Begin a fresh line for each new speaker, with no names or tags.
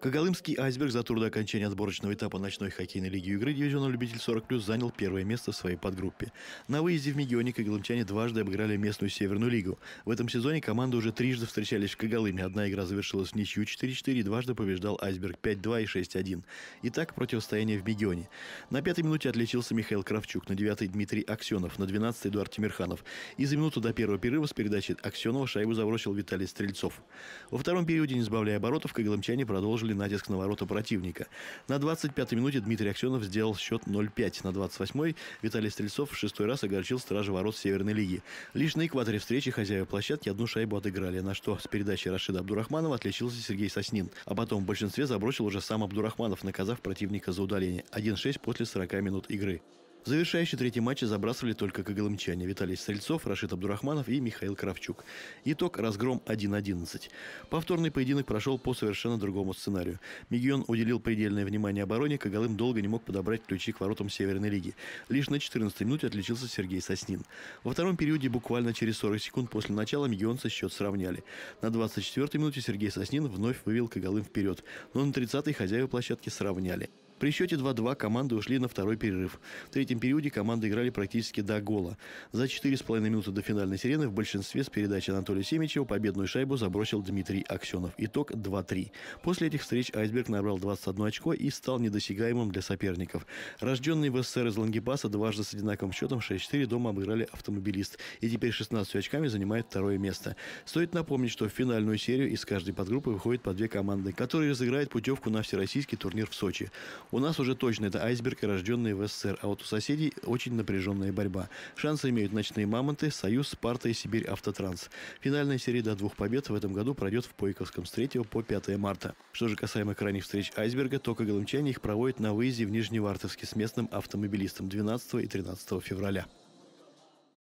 Когалымский «Айсберг» за тур до окончания отборочного этапа ночной хоккейной лиги игры дивизиона «Любитель 40+,» занял первое место в своей подгруппе. На выезде в Мегионе когалымчане дважды обыграли местную Северную лигу. В этом сезоне команды уже трижды встречались в Когалыме. Одна игра завершилась в ничью 4-4 и дважды побеждал «Айсберг» 5-2 и 6-1. Итак, противостояние в Мегионе. На пятой минуте отличился Михаил Кравчук, на девятой Дмитрий Аксенов, на двенадцатой Эдуард Тимирханов. И за минуту до первого перерыва с передачи Аксенова шайбу забросил Виталий Стрельцов. Во втором периоде, не сбавляя оборотов, когалымчане продолжили обрушили натиск на ворота противника. На 25-й минуте Дмитрий Аксенов сделал счет 0-5. На 28-й Виталий Стрельцов в шестой раз огорчил стражи ворот Северной лиги. Лишь на экваторе встречи хозяева площадки одну шайбу отыграли, на что с передачи Рашида Абдурахманова отличился Сергей Соснин. А потом в большинстве забросил уже сам Абдурахманов, наказав противника за удаление. 1-6 после 40 минут игры. В завершающий третий матче забрасывали только кагалымчане Виталий Стрельцов, Рашид Абдурахманов и Михаил Кравчук. Итог – разгром 1-11. Повторный поединок прошел по совершенно другому сценарию. Мегион уделил предельное внимание обороне, Кагалым долго не мог подобрать ключи к воротам Северной лиги. Лишь на 14 минуте отличился Сергей Соснин. Во втором периоде буквально через 40 секунд после начала мегионцы счет сравняли. На 24 минуте Сергей Соснин вновь вывел Кагалым вперед, но на 30-й хозяева площадки сравняли. При счете 2-2 команды ушли на второй перерыв. В третьем периоде команды играли практически до гола. За 4,5 минуты до финальной сирены в большинстве с передачи Анатолия Семичева победную шайбу забросил Дмитрий Аксенов. Итог 2-3. После этих встреч Айсберг набрал 21 очко и стал недосягаемым для соперников. Рожденный в СССР из Лангипаса дважды с одинаковым счетом 6-4 дома обыграли автомобилист. И теперь 16 очками занимает второе место. Стоит напомнить, что в финальную серию из каждой подгруппы выходит по две команды, которые разыграют путевку на всероссийский турнир в Сочи. У нас уже точно это айсберг, рожденный в СССР, а вот у соседей очень напряженная борьба. Шансы имеют «Ночные мамонты», «Союз», «Спарта» и «Сибирь Автотранс». Финальная серия до двух побед в этом году пройдет в Пойковском с 3 по 5 марта. Что же касаемо крайних встреч «Айсберга», только Кагалымчане их проводят на выезде в Нижневартовске с местным автомобилистом 12 и 13 февраля.